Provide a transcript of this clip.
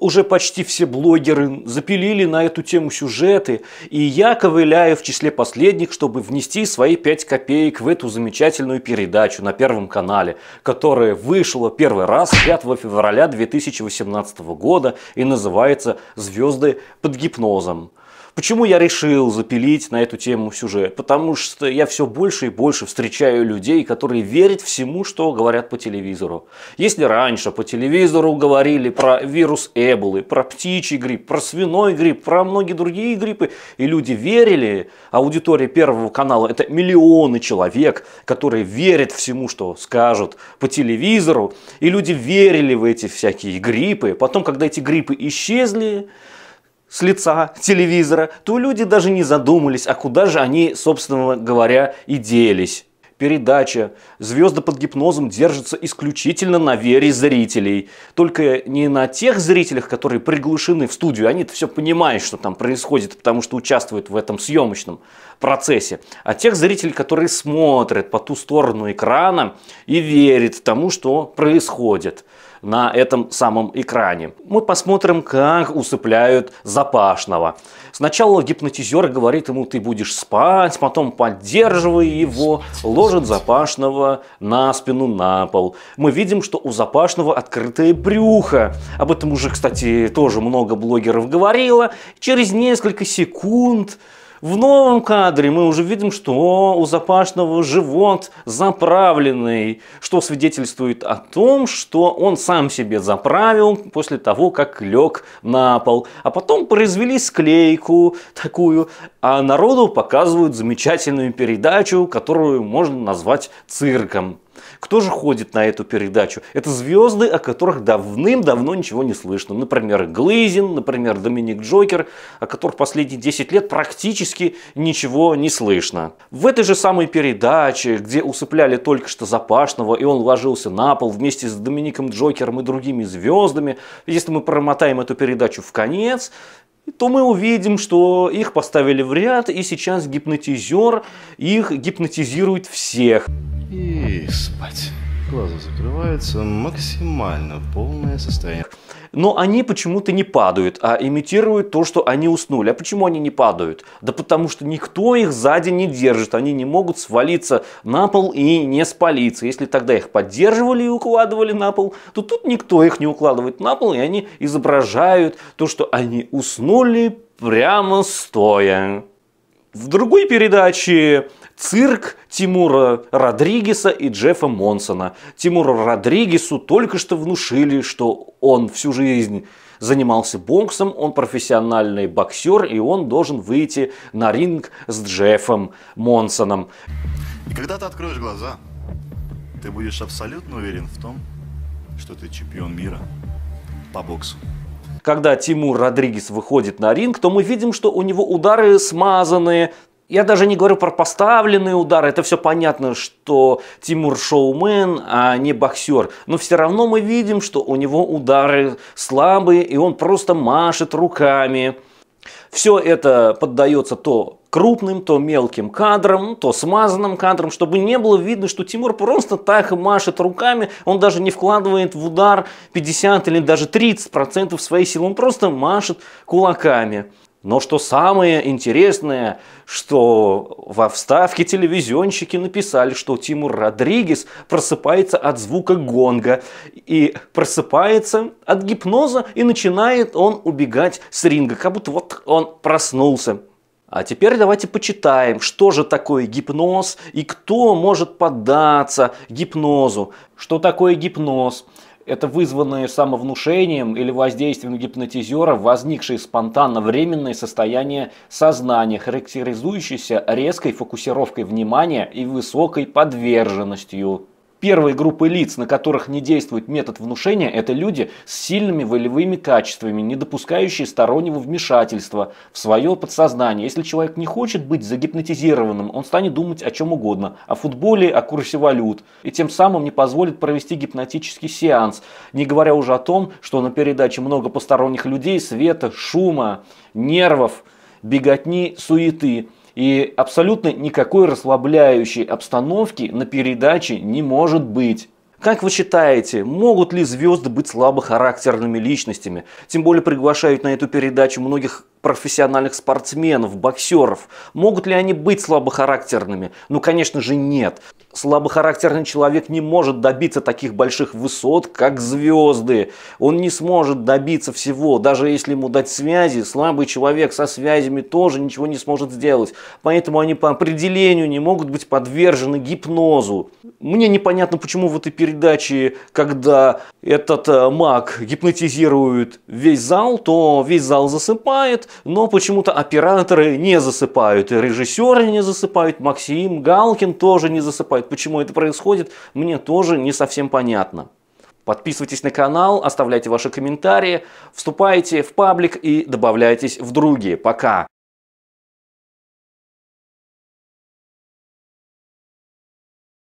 уже почти все блогеры запилили на эту тему сюжеты, и я ковыляю в числе последних, чтобы внести свои 5 копеек в эту замечательную передачу на Первом канале, которая вышла первый раз 5 февраля 2018 года и называется «Звезды под гипнозом». Почему я решил запилить на эту тему сюжет? Потому что я все больше и больше встречаю людей, которые верят всему, что говорят по телевизору. Если раньше по телевизору говорили про вирус Эболы, про птичий грипп, про свиной грипп, про многие другие гриппы, и люди верили, аудитория Первого канала – это миллионы человек, которые верят всему, что скажут по телевизору, и люди верили в эти всякие гриппы. Потом, когда эти гриппы исчезли, с лица телевизора, то люди даже не задумались, а куда же они, собственно говоря, и делись. Передача «Звезды под гипнозом» держится исключительно на вере зрителей. Только не на тех зрителях, которые приглушены в студию. они все понимают, что там происходит, потому что участвуют в этом съемочном процессе. А тех зрителей, которые смотрят по ту сторону экрана и верят тому, что происходит на этом самом экране. Мы посмотрим, как усыпляют запашного. Сначала гипнотизер говорит ему, ты будешь спать, потом поддерживай его, ложит запашного на спину на пол. Мы видим, что у запашного открытое брюхо. Об этом уже, кстати, тоже много блогеров говорило. Через несколько секунд в новом кадре мы уже видим, что у Запашного живот заправленный, что свидетельствует о том, что он сам себе заправил после того, как лег на пол. А потом произвели склейку такую, а народу показывают замечательную передачу, которую можно назвать цирком. Кто же ходит на эту передачу? Это звезды, о которых давным-давно ничего не слышно. Например, Глызин, например, Доминик Джокер, о которых последние 10 лет практически ничего не слышно. В этой же самой передаче, где усыпляли только что Запашного, и он ложился на пол вместе с Домиником Джокером и другими звездами, если мы промотаем эту передачу в конец, то мы увидим, что их поставили в ряд, и сейчас гипнотизер их гипнотизирует всех спать. Глаза закрываются, максимально полное состояние. Но они почему-то не падают, а имитируют то, что они уснули. А почему они не падают? Да потому что никто их сзади не держит. Они не могут свалиться на пол и не спалиться. Если тогда их поддерживали и укладывали на пол, то тут никто их не укладывает на пол, и они изображают то, что они уснули прямо стоя. В другой передаче цирк Тимура Родригеса и Джеффа Монсона. Тимуру Родригесу только что внушили, что он всю жизнь занимался боксом, он профессиональный боксер, и он должен выйти на ринг с Джеффом Монсоном. И когда ты откроешь глаза, ты будешь абсолютно уверен в том, что ты чемпион мира по боксу. Когда Тимур Родригес выходит на ринг, то мы видим, что у него удары смазанные, я даже не говорю про поставленные удары, это все понятно, что Тимур шоумен, а не боксер. Но все равно мы видим, что у него удары слабые, и он просто машет руками. Все это поддается то крупным, то мелким кадром, то смазанным кадром, чтобы не было видно, что Тимур просто так машет руками, он даже не вкладывает в удар 50 или даже 30% своей силы, он просто машет кулаками. Но что самое интересное, что во вставке телевизионщики написали, что Тимур Родригес просыпается от звука гонга и просыпается от гипноза и начинает он убегать с ринга, как будто вот он проснулся. А теперь давайте почитаем, что же такое гипноз и кто может поддаться гипнозу. Что такое гипноз? Это вызванное самовнушением или воздействием гипнотизера возникшее спонтанно временное состояние сознания, характеризующееся резкой фокусировкой внимания и высокой подверженностью. Первой группы лиц, на которых не действует метод внушения, это люди с сильными волевыми качествами, не допускающие стороннего вмешательства в свое подсознание. Если человек не хочет быть загипнотизированным, он станет думать о чем угодно, о футболе, о курсе валют, и тем самым не позволит провести гипнотический сеанс, не говоря уже о том, что на передаче много посторонних людей, света, шума, нервов, беготни, суеты – и абсолютно никакой расслабляющей обстановки на передаче не может быть. Как вы считаете, могут ли звезды быть слабохарактерными личностями? Тем более приглашают на эту передачу многих профессиональных спортсменов, боксеров. Могут ли они быть слабохарактерными? Ну, конечно же, нет. Слабохарактерный человек не может добиться таких больших высот, как звезды. Он не сможет добиться всего. Даже если ему дать связи, слабый человек со связями тоже ничего не сможет сделать. Поэтому они по определению не могут быть подвержены гипнозу. Мне непонятно, почему в этой передаче, когда этот э, маг гипнотизирует весь зал, то весь зал засыпает, но почему-то операторы не засыпают, режиссеры не засыпают, Максим Галкин тоже не засыпает. Почему это происходит, мне тоже не совсем понятно. Подписывайтесь на канал, оставляйте ваши комментарии, вступайте в паблик и добавляйтесь в други. Пока!